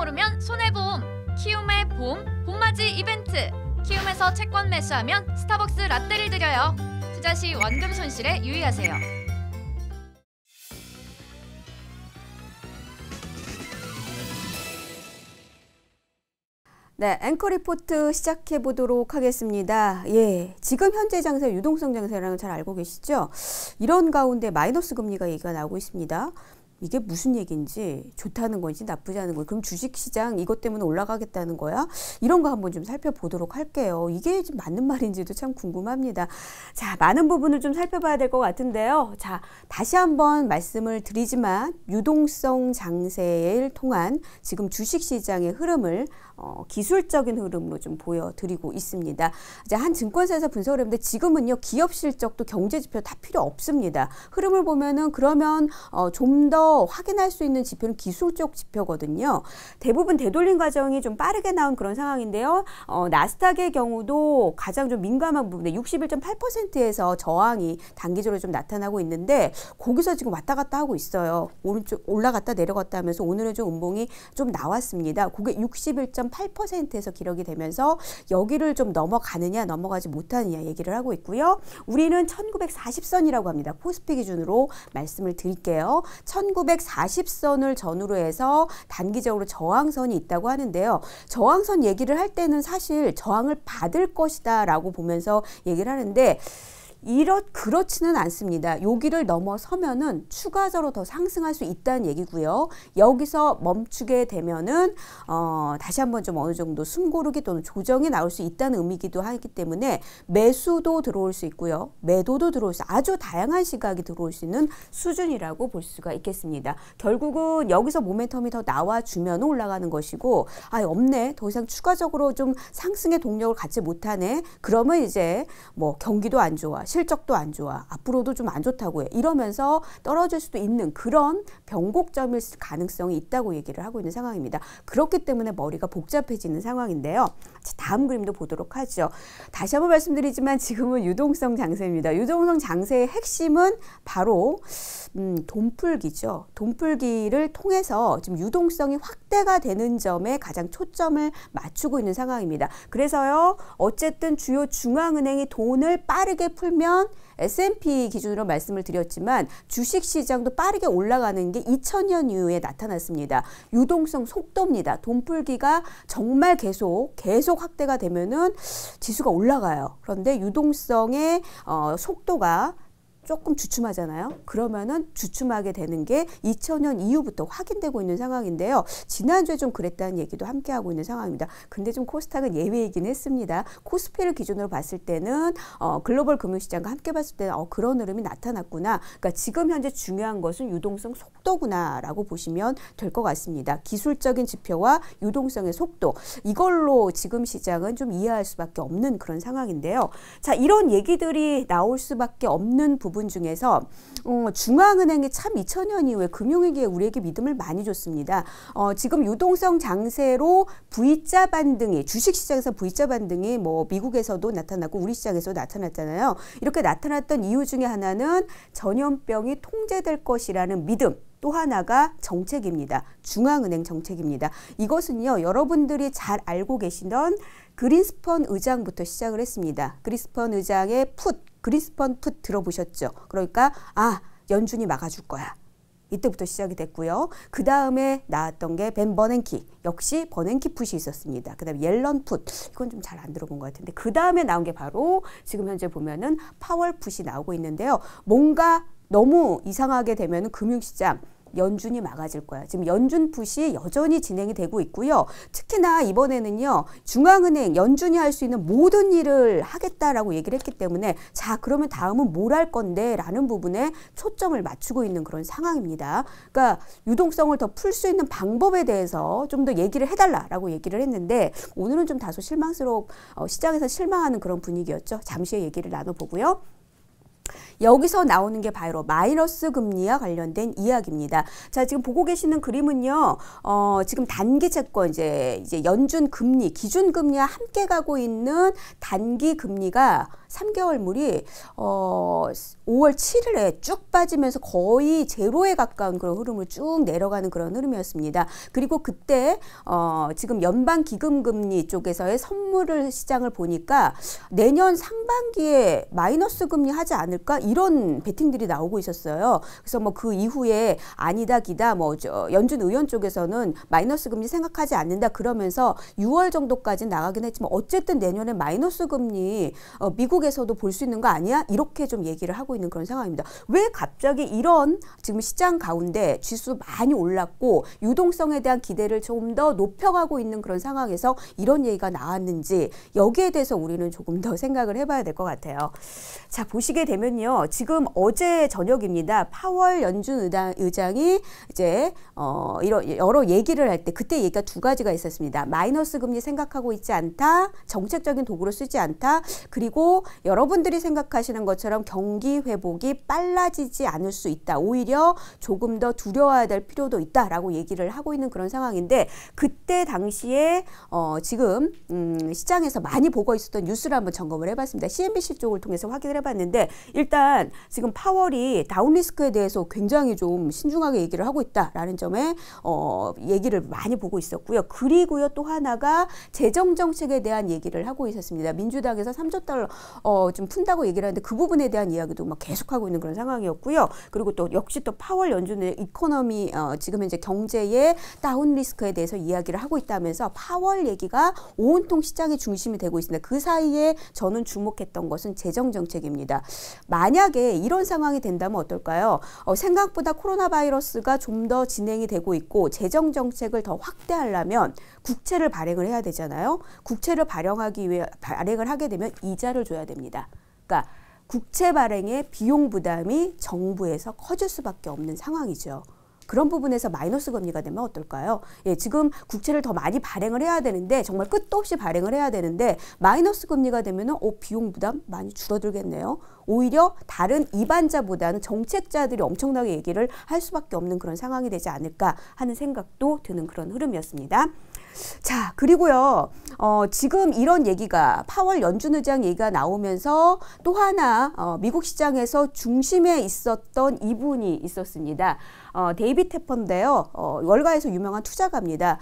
오르면 손해보험 키움의 봄 봄맞이 이벤트 키움에서 채권 매수하면 스타벅스 라떼를 드려요 투자 시 원금 손실에 유의하세요 네, 앵커 리포트 시작해 보도록 하겠습니다. 예, 지금 현재 장세, 유동성 장세라는 잘 알고 계시죠? 이런 가운데 마이너스 금리가 얘기가 나오고 있습니다. 이게 무슨 얘기인지 좋다는 건지 나쁘지 않은 건지 그럼 주식시장 이것 때문에 올라가겠다는 거야? 이런 거 한번 좀 살펴보도록 할게요. 이게 맞는 말인지도 참 궁금합니다. 자, 많은 부분을 좀 살펴봐야 될 것 같은데요. 자, 다시 한번 말씀을 드리지만 유동성 장세를 통한 지금 주식시장의 흐름을 어, 기술적인 흐름으로 좀 보여드리고 있습니다. 이제 한 증권사에서 분석을 했는데 지금은요 기업 실적도 경제 지표 다 필요 없습니다. 흐름을 보면은 그러면 어, 좀 더 확인할 수 있는 지표는 기술적 지표거든요. 대부분 되돌림 과정이 좀 빠르게 나온 그런 상황인데요. 어, 나스닥의 경우도 가장 좀 민감한 부분에 61.8%에서 저항이 단기적으로 좀 나타나고 있는데 거기서 지금 왔다 갔다 하고 있어요. 오른쪽 올라갔다 내려갔다 하면서 오늘은 좀 음봉이 좀 나왔습니다. 그게 61. 0.8%에서 기록이 되면서 여기를 좀 넘어가느냐 넘어가지 못하느냐 얘기를 하고 있고요. 우리는 1940선이라고 합니다. 코스피 기준으로 말씀을 드릴게요. 1940선을 전후로 해서 단기적으로 저항선이 있다고 하는데요. 저항선 얘기를 할 때는 사실 저항을 받을 것이다 라고 보면서 얘기를 하는데 이렇 그렇지는 않습니다. 여기를 넘어서면은 추가적으로 더 상승할 수 있다는 얘기고요. 여기서 멈추게 되면은 어, 다시 한번 좀 어느 정도 숨고르기 또는 조정이 나올 수 있다는 의미기도 하기 때문에 매수도 들어올 수 있고요. 매도도 들어올 수 아주 다양한 시각이 들어올 수 있는 수준이라고 볼 수가 있겠습니다. 결국은 여기서 모멘텀이 더 나와 주면 올라가는 것이고 아 없네 더 이상 추가적으로 좀 상승의 동력을 갖지 못하네 그러면 이제 뭐 경기도 안 좋아 실적도 안 좋아. 앞으로도 좀 안 좋다고 해. 이러면서 떨어질 수도 있는 그런 변곡점일 가능성이 있다고 얘기를 하고 있는 상황입니다. 그렇기 때문에 머리가 복잡해지는 상황인데요. 다음 그림도 보도록 하죠. 다시 한번 말씀드리지만 지금은 유동성 장세입니다. 유동성 장세의 핵심은 바로 음, 돈풀기죠. 돈풀기를 통해서 지금 유동성이 확대가 되는 점에 가장 초점을 맞추고 있는 상황입니다. 그래서요. 어쨌든 주요 중앙은행이 돈을 빠르게 풀면 하면 S&P 기준으로 말씀을 드렸지만 주식 시장도 빠르게 올라가는 게 2000년 이후에 나타났습니다. 유동성 속도입니다. 돈풀기가 정말 계속 계속 확대가 되면은 지수가 올라가요. 그런데 유동성의 어, 속도가 조금 주춤하잖아요. 그러면은 주춤하게 되는 게 2000년 이후부터 확인되고 있는 상황인데요. 지난주에 좀 그랬다는 얘기도 함께 하고 있는 상황입니다. 근데 좀 코스닥은 예외이긴 했습니다. 코스피를 기준으로 봤을 때는 어, 글로벌 금융시장과 함께 봤을 때는 어, 그런 흐름이 나타났구나. 그러니까 지금 현재 중요한 것은 유동성 속도구나라고 보시면 될 것 같습니다. 기술적인 지표와 유동성의 속도 이걸로 지금 시장은 좀 이해할 수밖에 없는 그런 상황인데요. 자 이런 얘기들이 나올 수밖에 없는 부분. 부분 중에서 어, 중앙은행이 참 2000년 이후에 금융위기에 우리에게 믿음을 많이 줬습니다. 어, 지금 유동성 장세로 V자 반등이 주식시장에서 V자 반등이 뭐 미국에서도 나타났고 우리 시장에서 나타났잖아요. 이렇게 나타났던 이유 중에 하나는 전염병이 통제될 것이라는 믿음 또 하나가 정책입니다. 중앙은행 정책입니다. 이것은요, 여러분들이 잘 알고 계시던 그린스펀 의장부터 시작을 했습니다. 그린스펀 의장의 풋, 그린스펀 풋 들어보셨죠? 그러니까, 아, 연준이 막아줄 거야. 이때부터 시작이 됐고요. 그 다음에 나왔던 게 벤 버냉키. 역시 버냉키 풋이 있었습니다. 그 다음에 옐런 풋. 이건 좀 잘 안 들어본 것 같은데. 그 다음에 나온 게 바로 지금 현재 보면은 파월 풋이 나오고 있는데요. 뭔가 너무 이상하게 되면 금융시장 연준이 막아질 거야. 지금 연준 푸시 여전히 진행이 되고 있고요. 특히나 이번에는요. 중앙은행 연준이 할 수 있는 모든 일을 하겠다라고 얘기를 했기 때문에 자 그러면 다음은 뭘 할 건데 라는 부분에 초점을 맞추고 있는 그런 상황입니다. 그러니까 유동성을 더 풀 수 있는 방법에 대해서 좀 더 얘기를 해달라라고 얘기를 했는데 오늘은 좀 다소 실망스러워 어, 시장에서 실망하는 그런 분위기였죠. 잠시 후에 얘기를 나눠보고요. 여기서 나오는 게 바로 마이너스 금리와 관련된 이야기입니다. 자, 지금 보고 계시는 그림은요. 어, 지금 단기 채권 이제 이제 연준 금리, 기준 금리와 함께 가고 있는 단기 금리가 3개월 물이 어 5월 7일에 쭉 빠지면서 거의 제로에 가까운 그런 흐름을 쭉 내려가는 그런 흐름이었습니다. 그리고 그때 어 지금 연방 기금 금리 쪽에서의 선물을 시장을 보니까 내년 상반기에 마이너스 금리 하지 않을까? 이런 배팅들이 나오고 있었어요. 그래서 뭐 그 이후에 아니다 기다 뭐 연준 의원 쪽에서는 마이너스 금리 생각하지 않는다 그러면서 6월 정도까지 나가긴 했지만 어쨌든 내년에 마이너스 금리 어, 미국에서도 볼 수 있는 거 아니야? 이렇게 좀 얘기를 하고 있는 그런 상황입니다. 왜 갑자기 이런 지금 시장 가운데 지수 많이 올랐고 유동성에 대한 기대를 좀 더 높여가고 있는 그런 상황에서 이런 얘기가 나왔는지 여기에 대해서 우리는 조금 더 생각을 해봐야 될 것 같아요. 자 보시게 되면요. 지금 어제 저녁입니다. 파월 연준 의당, 의장이 이제 어, 이런 여러 얘기를 할 때 그때 얘기가 두 가지가 있었습니다. 마이너스 금리 생각하고 있지 않다. 정책적인 도구로 쓰지 않다. 그리고 여러분들이 생각하시는 것처럼 경기 회복이 빨라지지 않을 수 있다. 오히려 조금 더 두려워야 될 필요도 있다라고 얘기를 하고 있는 그런 상황인데 그때 당시에 어, 지금 음, 시장에서 많이 보고 있었던 뉴스를 한번 점검을 해봤습니다. CNBC 쪽을 통해서 확인을 해봤는데 일단 일단 지금 파월이 다운 리스크에 대해서 굉장히 좀 신중하게 얘기를 하고 있다라는 점에 어, 얘기를 많이 보고 있었고요. 그리고요 또 하나가 재정 정책에 대한 얘기를 하고 있었습니다. 민주당에서 3조 달러 어, 좀 푼다고 얘기를 하는데 그 부분에 대한 이야기도 막 계속하고 있는 그런 상황이었고요. 그리고 또 역시 또 파월 연준의 이코노미 어, 지금 현재 경제의 다운 리스크에 대해서 이야기를 하고 있다면서 파월 얘기가 온통 시장의 중심이 되고 있습니다. 그 사이에 저는 주목했던 것은 재정 정책입니다. 만약 만약에 이런 상황이 된다면 어떨까요? 어, 생각보다 코로나 바이러스가 좀 더 진행이 되고 있고 재정 정책을 더 확대하려면 국채를 발행을 해야 되잖아요. 국채를 발행하기 위해 발행을 하게 되면 이자를 줘야 됩니다. 그러니까 국채 발행의 비용 부담이 정부에서 커질 수밖에 없는 상황이죠. 그런 부분에서 마이너스 금리가 되면 어떨까요? 예, 지금 국채를 더 많이 발행을 해야 되는데 정말 끝도 없이 발행을 해야 되는데 마이너스 금리가 되면은 어, 비용 부담 많이 줄어들겠네요. 오히려 다른 이반자보다는 정책자들이 엄청나게 얘기를 할 수밖에 없는 그런 상황이 되지 않을까 하는 생각도 드는 그런 흐름이었습니다. 자, 그리고요. 어, 지금 이런 얘기가 파월 연준 의장 얘기가 나오면서 또 하나 어, 미국 시장에서 중심에 있었던 이분이 있었습니다. 어, 데이비 테퍼인데요. 어, 월가에서 유명한 투자가입니다.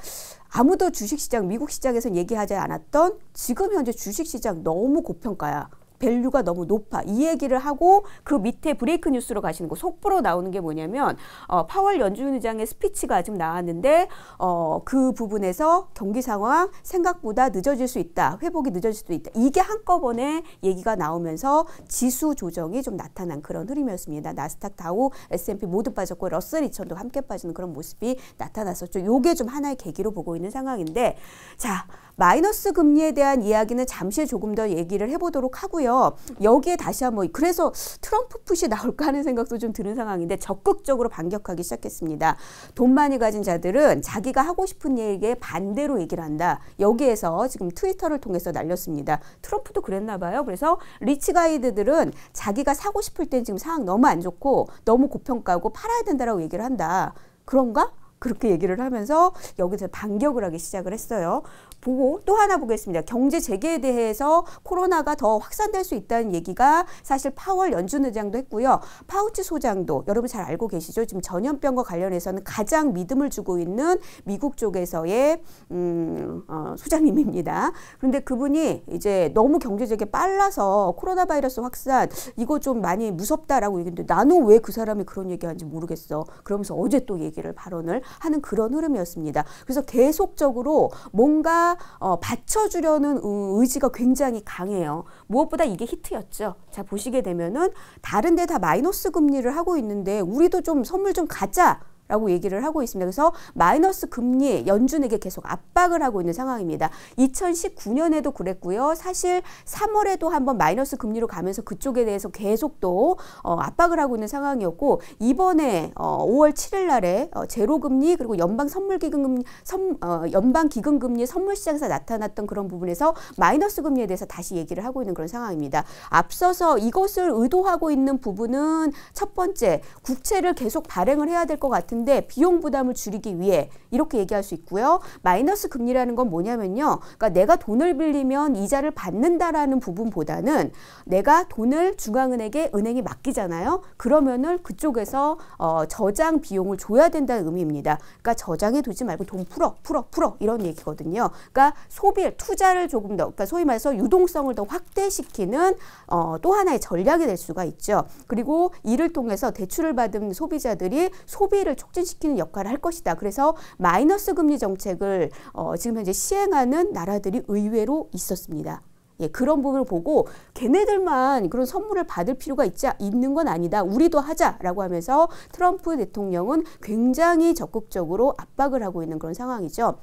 아무도 주식시장, 미국 시장에서 얘기하지 않았던 지금 현재 주식시장 너무 고평가야. 밸류가 너무 높아. 이 얘기를 하고 그 밑에 브레이크 뉴스로 가시는 거 속보로 나오는 게 뭐냐면 어, 파월 연준 의장의 스피치가 지금 나왔는데 어, 그 부분에서 경기 상황 생각보다 늦어질 수 있다. 회복이 늦어질 수도 있다. 이게 한꺼번에 얘기가 나오면서 지수 조정이 좀 나타난 그런 흐름이었습니다. 나스닥, 다우, S&P 모두 빠졌고 러셀 2000도 함께 빠지는 그런 모습이 나타났었죠. 요게 좀 하나의 계기로 보고 있는 상황인데 자, 마이너스 금리에 대한 이야기는 잠시 조금 더 얘기를 해 보도록 하고요. 하여 여기에 다시 한번 그래서 트럼프 푸시 나올까 하는 생각도 좀 드는 상황인데 적극적으로 반격하기 시작했습니다. 돈 많이 가진 자들은 자기가 하고 싶은 얘기에 반대로 얘기를 한다. 여기에서 지금 트위터를 통해서 날렸습니다. 트럼프도 그랬나 봐요. 그래서 리치 가이드들은 자기가 사고 싶을 땐 지금 상황 너무 안 좋고 너무 고평가고 하 팔아야 된다라고 얘기를 한다. 그런가? 그렇게 얘기를 하면서 여기서 반격을 하기 시작을 했어요. 보고 또 하나 보겠습니다. 경제 재개에 대해서 코로나가 더 확산될 수 있다는 얘기가 사실 파월 연준 의장도 했고요. 파우치 소장도 여러분 잘 알고 계시죠? 지금 전염병과 관련해서는 가장 믿음을 주고 있는 미국 쪽에서의 음, 어, 소장님입니다. 그런데 그분이 이제 너무 경제 재개 빨라서 코로나 바이러스 확산 이거 좀 많이 무섭다라고 얘기했는데 나는 왜 그 사람이 그런 얘기하는지 모르겠어. 그러면서 어제 또 얘기를 발언을 하는 그런 흐름이었습니다. 그래서 계속적으로 뭔가 어, 받쳐주려는 의지가 굉장히 강해요. 무엇보다 이게 히트였죠. 자 보시게 되면은 다른 데 다 마이너스 금리를 하고 있는데 우리도 좀 선물 좀 가자. 라고 얘기를 하고 있습니다. 그래서 마이너스 금리 연준에게 계속 압박을 하고 있는 상황입니다. 2019년에도 그랬고요. 사실 3월에도 한번 마이너스 금리로 가면서 그쪽에 대해서 계속 또 어, 압박을 하고 있는 상황이었고 이번에 어, 5월 7일 날에 어, 제로 금리 그리고 연방 선물 기금 선, 어, 연방 기금 금리 선물 시장에서 나타났던 그런 부분에서 마이너스 금리에 대해서 다시 얘기를 하고 있는 그런 상황입니다. 앞서서 이것을 의도하고 있는 부분은 첫 번째 국채를 계속 발행을 해야 될 것 같은 근데 비용 부담을 줄이기 위해 이렇게 얘기할 수 있고요. 마이너스 금리라는 건 뭐냐면요. 그러니까 내가 돈을 빌리면 이자를 받는다라는 부분보다는 내가 돈을 중앙은행에 은행이 맡기잖아요. 그러면은 그쪽에서 어, 저장 비용을 줘야 된다는 의미입니다. 그러니까 저장해 두지 말고 돈 풀어, 풀어, 풀어 이런 얘기거든요. 그러니까 소비, 투자를 조금 더, 그러니까 소위 말해서 유동성을 더 확대시키는 어, 또 하나의 전략이 될 수가 있죠. 그리고 이를 통해서 대출을 받은 소비자들이 소비를 좀 촉진시키는 역할을 할 것이다. 그래서 마이너스 금리 정책을 어, 지금 현재 시행하는 나라들이 의외로 있었습니다. 예, 그런 부분을 보고 걔네들만 그런 선물을 받을 필요가 있지, 있는 건 아니다. 우리도 하자라고 하면서 트럼프 대통령은 굉장히 적극적으로 압박을 하고 있는 그런 상황이죠.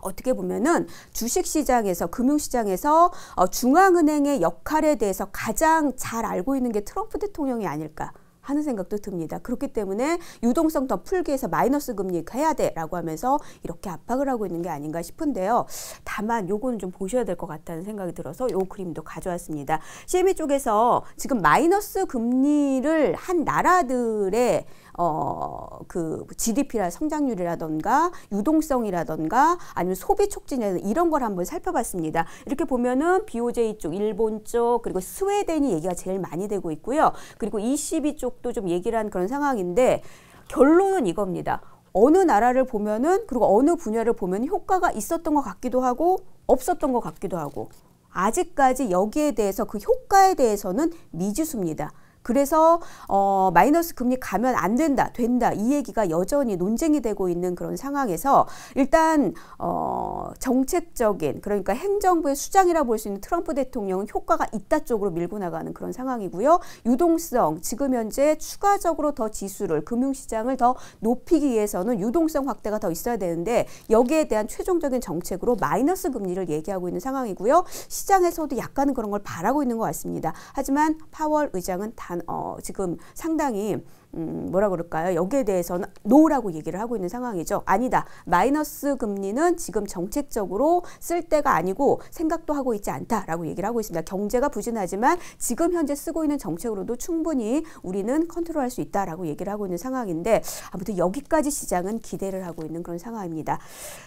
어떻게 보면은 주식시장에서 금융시장에서 어, 중앙은행의 역할에 대해서 가장 잘 알고 있는 게 트럼프 대통령이 아닐까. 하는 생각도 듭니다. 그렇기 때문에 유동성 더 풀기 위해서 마이너스 금리 해야 돼라고 하면서 이렇게 압박을 하고 있는 게 아닌가 싶은데요. 다만 요거는 좀 보셔야 될 것 같다는 생각이 들어서 요 그림도 가져왔습니다. CME 쪽에서 지금 마이너스 금리를 한 나라들의 어, 그 GDP라 성장률이라던가 유동성이라던가 아니면 소비 촉진에 이런 걸 한번 살펴봤습니다. 이렇게 보면은 BOJ 쪽, 일본 쪽, 그리고 스웨덴이 얘기가 제일 많이 되고 있고요. 그리고 ECB 쪽도 좀 얘기를 한 그런 상황인데 결론은 이겁니다. 어느 나라를 보면은 그리고 어느 분야를 보면 효과가 있었던 것 같기도 하고 없었던 것 같기도 하고 아직까지 여기에 대해서 그 효과에 대해서는 미지수입니다. 그래서 어, 마이너스 금리 가면 안 된다, 된다 이 얘기가 여전히 논쟁이 되고 있는 그런 상황에서 일단 어, 정책적인 그러니까 행정부의 수장이라 볼 수 있는 트럼프 대통령은 효과가 있다 쪽으로 밀고 나가는 그런 상황이고요. 유동성 지금 현재 추가적으로 더 지수를 금융시장을 더 높이기 위해서는 유동성 확대가 더 있어야 되는데 여기에 대한 최종적인 정책으로 마이너스 금리를 얘기하고 있는 상황이고요. 시장에서도 약간은 그런 걸 바라고 있는 것 같습니다. 하지만 파월 의장은 다 단, 어, 지금 상당히 음, 뭐라 그럴까요? 여기에 대해서는 노라고 얘기를 하고 있는 상황이죠. 아니다. 마이너스 금리는 지금 정책적으로 쓸 때가 아니고 생각도 하고 있지 않다라고 얘기를 하고 있습니다. 경제가 부진하지만 지금 현재 쓰고 있는 정책으로도 충분히 우리는 컨트롤할 수 있다라고 얘기를 하고 있는 상황인데 아무튼 여기까지 시장은 기대를 하고 있는 그런 상황입니다.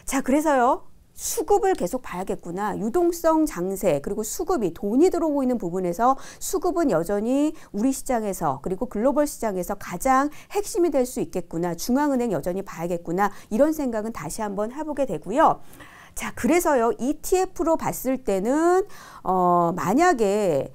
자, 그래서요. 수급을 계속 봐야겠구나. 유동성 장세 그리고 수급이 돈이 들어오고 있는 부분에서 수급은 여전히 우리 시장에서 그리고 글로벌 시장에서 가장 핵심이 될 수 있겠구나. 중앙은행 여전히 봐야겠구나. 이런 생각은 다시 한번 해보게 되고요. 자, 그래서요, ETF로 봤을 때는, 어, 만약에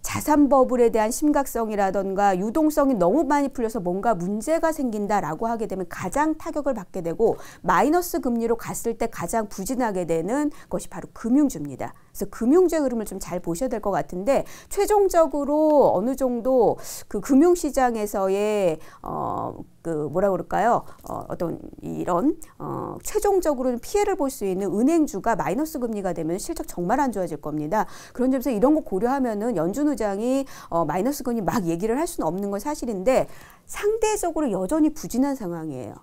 자산 버블에 대한 심각성이라던가 유동성이 너무 많이 풀려서 뭔가 문제가 생긴다라고 하게 되면 가장 타격을 받게 되고 마이너스 금리로 갔을 때 가장 부진하게 되는 것이 바로 금융주입니다. 그래서 금융재 흐름을 좀 잘 보셔야 될 것 같은데 최종적으로 어느 정도 그 금융시장에서의 어 그 뭐라 그럴까요? 어, 어떤 이런 어, 최종적으로는 피해를 볼 수 있는 은행주가 마이너스 금리가 되면 실적 정말 안 좋아질 겁니다. 그런 점에서 이런 거 고려하면은 연준 의장이 어, 마이너스 금리 막 얘기를 할 수는 없는 건 사실인데 상대적으로 여전히 부진한 상황이에요.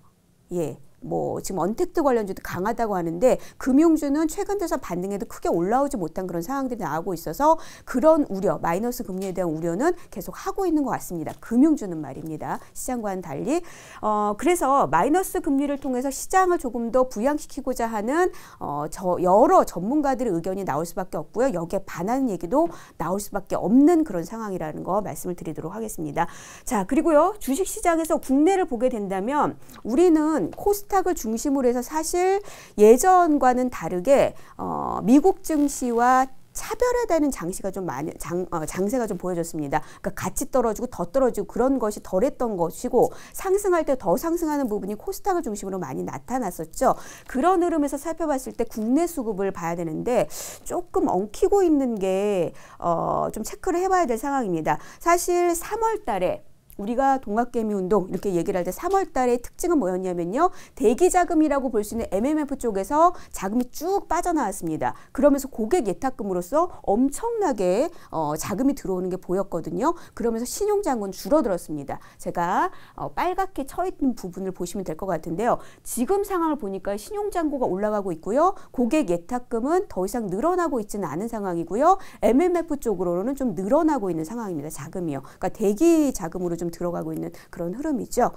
예. 뭐 지금 언택트 관련주도 강하다고 하는데 금융주는 최근 들어서 반등에도 크게 올라오지 못한 그런 상황들이 나오고 있어서 그런 우려, 마이너스 금리에 대한 우려는 계속 하고 있는 것 같습니다. 금융주는 말입니다. 시장과는 달리 어 그래서 마이너스 금리를 통해서 시장을 조금 더 부양시키고자 하는 어 저 여러 전문가들의 의견이 나올 수밖에 없고요. 여기에 반하는 얘기도 나올 수밖에 없는 그런 상황이라는 거 말씀을 드리도록 하겠습니다. 자, 그리고요. 주식 시장에서 국내를 보게 된다면 우리는 코스 코스닥을 중심으로 해서 사실 예전과는 다르게 어, 미국 증시와 차별화되는 장시가 좀 많이 장, 어, 장세가 좀 보여졌습니다. 그러니까 같이 떨어지고 더 떨어지고 그런 것이 덜했던 것이고 상승할 때 더 상승하는 부분이 코스닥을 중심으로 많이 나타났었죠. 그런 흐름에서 살펴봤을 때 국내 수급을 봐야 되는데 조금 엉키고 있는 게좀 어, 체크를 해봐야 될 상황입니다. 사실 3월 달에 우리가 동학개미 운동 이렇게 얘기를 할 때 3월 달의 특징은 뭐였냐면요. 대기 자금이라고 볼 수 있는 MMF 쪽에서 자금이 쭉 빠져나왔습니다. 그러면서 고객 예탁금으로서 엄청나게 어, 자금이 들어오는 게 보였거든요. 그러면서 신용장은 줄어들었습니다. 제가 어, 빨갛게 쳐 있는 부분을 보시면 될 것 같은데요. 지금 상황을 보니까 신용장고가 올라가고 있고요. 고객 예탁금은 더 이상 늘어나고 있지는 않은 상황이고요. MMF 쪽으로는 좀 늘어나고 있는 상황입니다. 자금이요. 그러니까 대기 자금으로 좀좀 들어가고 있는 그런 흐름이죠.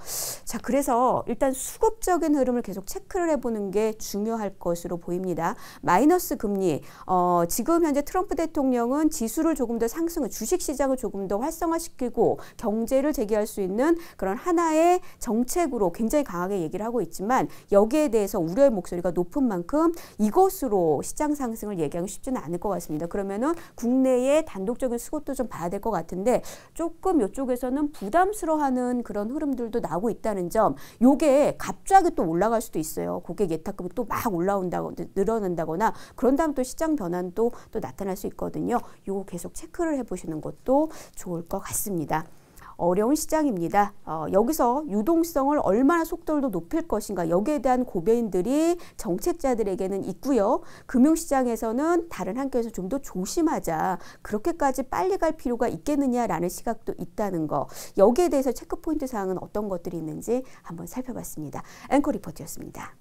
자, 그래서 일단 수급적인 흐름을 계속 체크를 해보는 게 중요할 것으로 보입니다. 마이너스 금리, 어, 지금 현재 트럼프 대통령은 지수를 조금 더 상승을, 주식시장을 조금 더 활성화시키고 경제를 재개할 수 있는 그런 하나의 정책으로 굉장히 강하게 얘기를 하고 있지만 여기에 대해서 우려의 목소리가 높은 만큼 이것으로 시장 상승을 얘기하기 쉽지는 않을 것 같습니다. 그러면은 국내의 단독적인 수급도 좀 봐야 될 것 같은데 조금 이쪽에서는 부담 부담스러워하는 그런 흐름들도 나오고 있다는 점 요게 갑자기 또 올라갈 수도 있어요. 고객 예탁금이 또 막 올라온다고 늘어난다거나 그런 다음 또 시장 변환도 또 나타날 수 있거든요. 요거 계속 체크를 해보시는 것도 좋을 것 같습니다. 어려운 시장입니다. 어, 여기서 유동성을 얼마나 속도를 높일 것인가 여기에 대한 고민들이 정책자들에게는 있고요. 금융시장에서는 다른 한계에서 좀 더 조심하자. 그렇게까지 빨리 갈 필요가 있겠느냐라는 시각도 있다는 거. 여기에 대해서 체크포인트 사항은 어떤 것들이 있는지 한번 살펴봤습니다. 앵커 리포트였습니다.